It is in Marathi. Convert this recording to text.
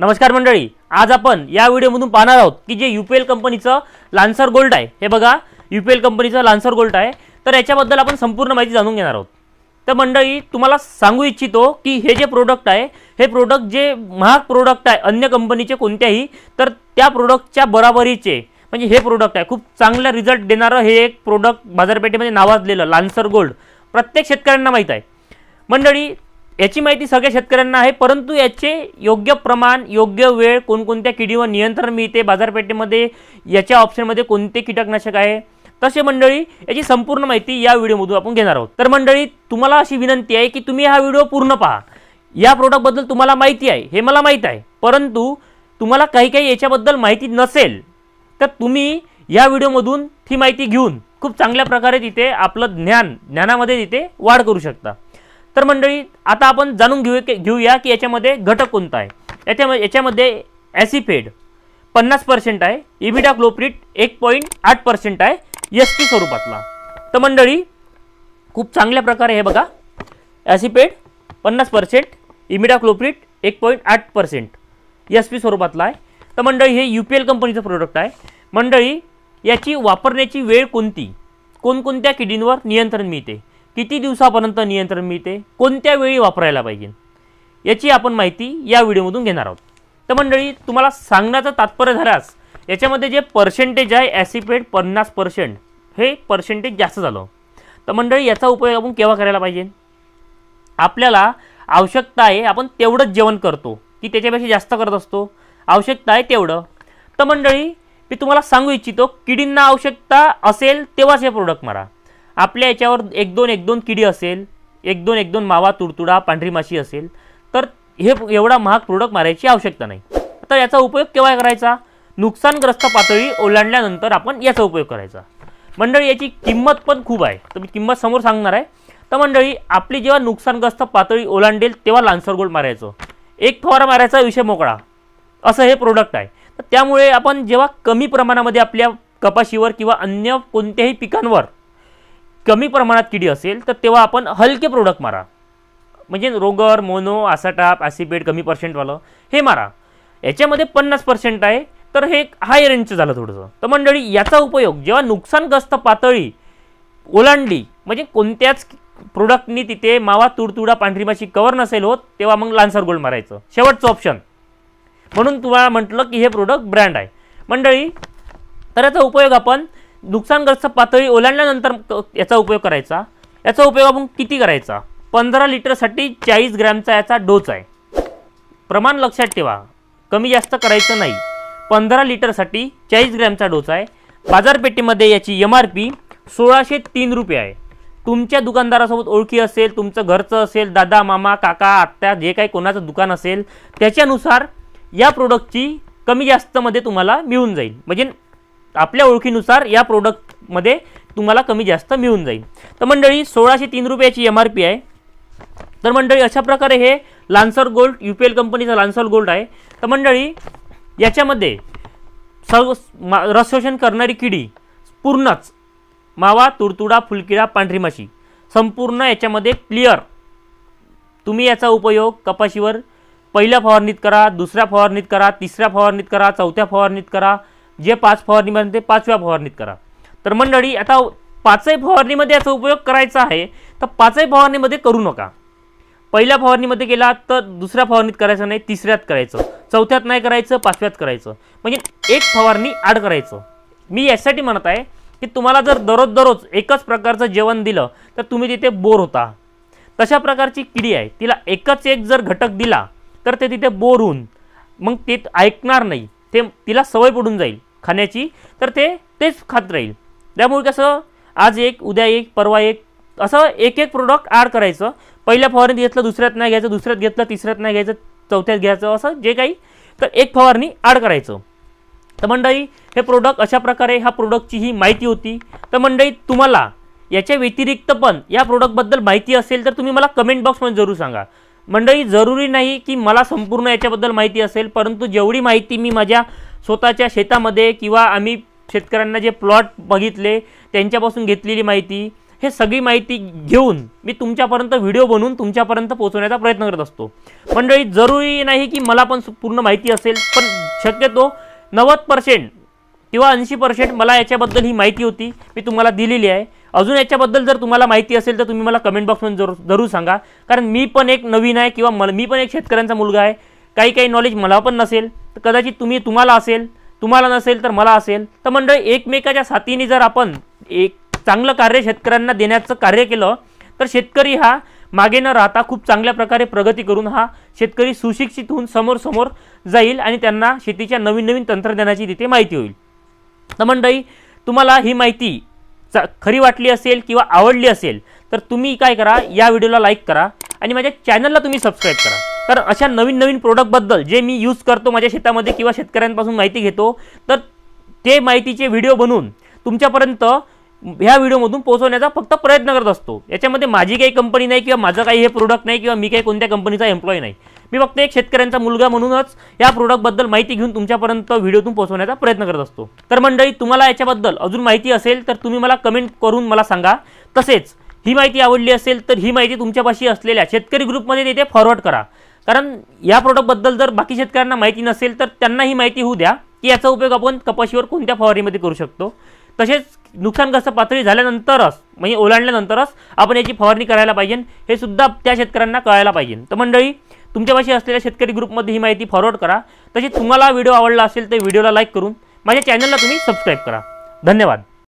नमस्कार मंडळी आज आपण या व्हिडिओमधून पाहणार आहोत की जे यू पी एल कंपनीचं लान्सर गोल्ड आहे हे बघा यू पी एल कंपनीचं लान्सर गोल्ड आहे तर याच्याबद्दल आपण संपूर्ण माहिती जाणून घेणार आहोत तर मंडळी तुम्हाला सांगू इच्छितो की हे जे प्रोडक्ट आहे हे प्रोडक्ट जे महाग प्रोडक्ट आहे अन्य कंपनीचे कोणत्याही तर त्या प्रोडक्टच्या बराबरीचे म्हणजे हे प्रोडक्ट आहे खूप चांगला रिझल्ट देणारं हे एक प्रोडक्ट बाजारपेठेमध्ये नावाजलेलं लान्सर गोल्ड प्रत्येक शेतकऱ्यांना माहीत आहे मंडळी याची माहिती सगळ्या शेतकऱ्यांना आहे परंतु याचे योग्य प्रमाण योग्य वेळ कोणकोणत्या किडीवर नियंत्रण मिळते बाजारपेठेमध्ये याच्या ऑप्शनमध्ये कोणते कीटकनाशक आहे तसे मंडळी याची संपूर्ण माहिती या व्हिडिओमधून आपण घेणार आहोत तर मंडळी तुम्हाला अशी विनंती आहे की तुम्ही हा व्हिडिओ पूर्ण पहा या प्रोडक्टबद्दल तुम्हाला माहिती आहे हे मला माहीत आहे परंतु तुम्हाला काही काही याच्याबद्दल माहिती नसेल तर तुम्ही या व्हिडिओमधून ती माहिती घेऊन खूप चांगल्या प्रकारे तिथे आपलं ज्ञान ज्ञानामध्ये तिथे वाढ करू शकता तर मंडळी आता आपण जाणून घेऊ घेऊया की याच्यामध्ये घटक कोणता आहे याच्यामध्ये याच्यामध्ये ॲसिफेड पन्नास पर्सेंट आहे इबिडा क्लोप्रिट एक पॉईंट आठ पर्सेंट आहे एस टी स्वरूपातला तर मंडळी खूप चांगल्या प्रकारे हे बघा ॲसिपेड पन्नास पर्सेंट इमिडा क्लोप्रिट एक पॉईंट आठ पर्सेंट एस पी स्वरूपातला आहे तर मंडळी हे यू पी एल कंपनीचं प्रोडक्ट आहे मंडळी याची वापरण्याची वेळ कोणती कोणकोणत्या किडींवर नियंत्रण मिळते किती दिवसापर्यंत नियंत्रण मिळते कोणत्या वेळी वापरायला पाहिजे याची आपण माहिती या व्हिडिओमधून घेणार आहोत तर मंडळी तुम्हाला सांगण्याचं तात्पर्य धरास याच्यामध्ये जे पर्सेंटेज आहे ॲसिपेट पन्नास पर्सेंट हे पर्सेंटेज जास्त झालं तर मंडळी याचा उपयोग आपण केव्हा करायला पाहिजे आपल्याला आवश्यकता आहे आपण तेवढंच जेवण करतो की त्याच्यापेक्षा जास्त करत असतो आवश्यकता आहे तेवढं तर मंडळी मी तुम्हाला सांगू इच्छितो किडींना आवश्यकता असेल तेव्हाच हे प्रोडक्ट मारा आपल्या याच्यावर एक दोन एक दोन किडी असेल एक दोन एक दोन मावा तुडतुडा पांढरी माशी असेल तर हे एवढा महाग प्रोडक्ट मारायची आवश्यकता नाही आता याचा उपयोग केव्हा करायचा नुकसानग्रस्त पातळी ओलांडल्यानंतर आपण याचा उपयोग करायचा मंडळी याची किंमत पण खूप आहे तर मी किंमत समोर सांगणार आहे तर मंडळी आपली जेव्हा नुकसानग्रस्त पातळी ओलांडेल तेव्हा लान्सर गोल्ड मारायचं एक फवारा मारायचा विषय मोकळा असं हे प्रोडक्ट आहे तर त्यामुळे आपण जेव्हा कमी प्रमाणामध्ये आपल्या कपाशीवर किंवा अन्य कोणत्याही पिकांवर कमी प्रमाणात किडी असेल तर तेव्हा आपण हलके प्रोडक्ट मारा म्हणजे रोगर मोनो आसाटाप ॲसिपेट कमी पर्सेंटवालं हे मारा याच्यामध्ये पन्नास पर्सेंट आहे तर हे हाय रेंजचं झालं थोडंसं तर मंडळी याचा उपयोग जेव्हा नुकसानग्रस्त पातळी ओलांडली म्हणजे कोणत्याच प्रोडक्टनी तिथे मावा तुडतुडा पांढरी माशी कवर नसेल होत तेव्हा मग लान्सर गोल्ड मारायचं शेवटचं ऑप्शन म्हणून तुम्हाला म्हटलं की हे प्रोडक्ट ब्रँड आहे मंडळी तर याचा उपयोग आपण नुकसानग्रस्त पातळी ओलांडल्यानंतर याचा उपयोग करायचा याचा उपयोग आपण किती करायचा पंधरा लिटरसाठी चाळीस ग्रॅमचा याचा डोस आहे प्रमाण लक्षात ठेवा कमी जास्त करायचं नाही पंधरा लिटरसाठी चाळीस ग्रॅमचा डोस आहे बाजारपेठेमध्ये याची एम आर पी सोळाशे तीन रुपये आहे तुमच्या दुकानदारासोबत ओळखी असेल तुमचं घरचं असेल दादा मामा काका आत्या जे काही कोणाचं दुकान असेल त्याच्यानुसार या प्रोडक्टची कमी जास्तमध्ये तुम्हाला मिळून जाईल म्हणजे आपल्या ओळखीनुसार या प्रोडक्टमध्ये तुम्हाला कमी जास्त मिळून जाईल तर मंडळी सोळाशे तीन रुपयाची एम आर पी आहे तर मंडळी अशा प्रकारे हे Lancer gold U P L कंपनीचा लान्सर गोल्ड आहे तर मंडळी याच्यामध्ये सर्व रस शोषण करणारी किडी पूर्णच मावा तुडतुडा फुलकिडा पांढरी माशी संपूर्ण याच्यामध्ये क्लिअर तुम्ही याचा उपयोग कपाशीवर पहिल्या फवारणीत करा दुसऱ्या फवारणीत करा तिसऱ्या फवारणीत करा चौथ्या फवारणीत करा जे पाच फवारणी ते पाचव्या फवारणीत करा तर मंडळी आता पाचही फवारणीमध्ये याचा उपयोग करायचा आहे तर पाचही फवारणीमध्ये करू नका पहिल्या फवारणीमध्ये गेला तर दुसऱ्या फवारणीत करायचं नाही तिसऱ्यात करायचं चौथ्यात नाही करायचं पाचव्यात करायचं म्हणजे एक फवारणी आड करायचं मी यासाठी म्हणत आहे की तुम्हाला जर दररोज दररोज एकच प्रकारचं जेवण दिलं तर तुम्ही तिथे बोर होता तशा प्रकारची किडी आहे तिला एकच एक जर घटक दिला तर ते तिथे बोर होऊन मग ते ऐकणार नाही ते तिला सवय पडून जाईल खाण्याची तर ते तेच खात राहील त्यामुळे कसं आज एक उद्या एक परवा एक असं एक एक प्रोडक्ट ॲड करायचं पहिल्या फवारणीत घेतलं दुसऱ्यात नाही घ्यायचं दुसऱ्यात घेतलं तिसऱ्यात नाही घ्यायचं चौथ्यात घ्यायचं असं जे काही तर एक फवारणी ॲड करायचं तर मंडळी हे प्रोडक्ट अशा प्रकारे ह्या प्रोडक्टची ही माहिती होती तर मंडळी तुम्हाला याच्या व्यतिरिक्त पण या प्रोडक्टबद्दल माहिती असेल तर तुम्ही मला कमेंट बॉक्समध्ये जरूर सांगा मंडई जरूरी नाही की मला संपूर्ण याच्याबद्दल माहिती असेल परंतु जेवढी माहिती मी माझ्या स्वतःच्या शेतामध्ये किंवा आम्ही शेतकऱ्यांना जे प्लॉट बघितले त्यांच्यापासून घेतलेली माहिती हे सगळी माहिती घेऊन मी तुमच्यापर्यंत व्हिडिओ बनवून तुमच्यापर्यंत पोहोचवण्याचा प्रयत्न करत असतो मंडळी जरुरी नाही की मला पण पूर्ण माहिती असेल पण शक्यतो नव्वद पर्सेंट किंवा ऐंशी पर्सेंट मला याच्याबद्दल ही माहिती होती मी तुम्हाला दिलेली आहे अजून याच्याबद्दल जर तुम्हाला माहिती असेल तर तुम्ही मला कमेंट बॉक्समध्ये जरूर जरूर सांगा कारण मी पण एक नवीन आहे किंवा मी पण एक शेतकऱ्यांचा मुलगा आहे काही काही नॉलेज मला पण नसेल तर कदाचित तुम्ही तुम्हाला असेल तुम्हाला नसेल तर मला असेल तर मंडळी एकमेकाच्या साथीने जर आपण एक चांगलं कार्य शेतकऱ्यांना देण्याचं कार्य केलं तर शेतकरी हा मागे न राहता खूप चांगल्या प्रकारे प्रगती करून हा शेतकरी सुशिक्षित होऊन समोर समोर जाईल आणि त्यांना शेतीच्या नवीन नवीन तंत्रज्ञानाची तिथे माहिती होईल तर मंडळी तुम्हाला ही माहिती खरी वाटली असेल किंवा आवडली असेल तर तुम्ही काय करा या व्हिडिओला लाईक करा आणि माझ्या चॅनलला तुम्ही सबस्क्राईब करा तर अशा नवीन नवीन प्रोडक्टबद्दल जे मी यूज करतो माझ्या शेतामध्ये किंवा शेतकऱ्यांपासून माहिती घेतो तर ते माहितीचे व्हिडिओ बनवून तुमच्यापर्यंत ह्या व्हिडिओमधून पोहोचवण्याचा फक्त प्रयत्न करत असतो याच्यामध्ये माझी काही कंपनी नाही किंवा माझं काही हे प्रोडक्ट नाही किंवा मी काही कोणत्या कंपनीचा एम्प्लॉय नाही मी फक्त एक शेतकऱ्यांचा मुलगा म्हणूनच या प्रोडक्टबद्दल माहिती घेऊन तुमच्यापर्यंत व्हिडिओतून पोहोचवण्याचा प्रयत्न करत असतो तर मंडळी तुम्हाला याच्याबद्दल अजून माहिती असेल तर तुम्ही मला कमेंट करून मला सांगा तसेच ही माहिती आवडली असेल तर ही माहिती तुमच्यापाशी असलेल्या शेतकरी ग्रुपमध्ये तिथे फॉरवर्ड करा कारण या प्रोडक्टबद्दल जर बाकी शेतकऱ्यांना माहिती नसेल तर त्यांना ही माहिती होऊ द्या की याचा उपयोग आपण कपाशीवर कोणत्या फवारणीमध्ये करू शकतो तसेच नुकसानग्रस्त पातळी झाल्यानंतरच म्हणजे ओलांडल्यानंतरच आपण याची फवारणी करायला पाहिजे हे सुद्धा त्या शेतकऱ्यांना कळायला पाहिजे तर मंडळी तुमच्यापाशी असलेल्या शेतकरी ग्रुपमध्ये ही माहिती फॉरवर्ड करा तसेच तुम्हाला व्हिडिओ आवडला असेल तर व्हिडिओला लाईक करून माझ्या चॅनलला तुम्ही सबस्क्राईब करा धन्यवाद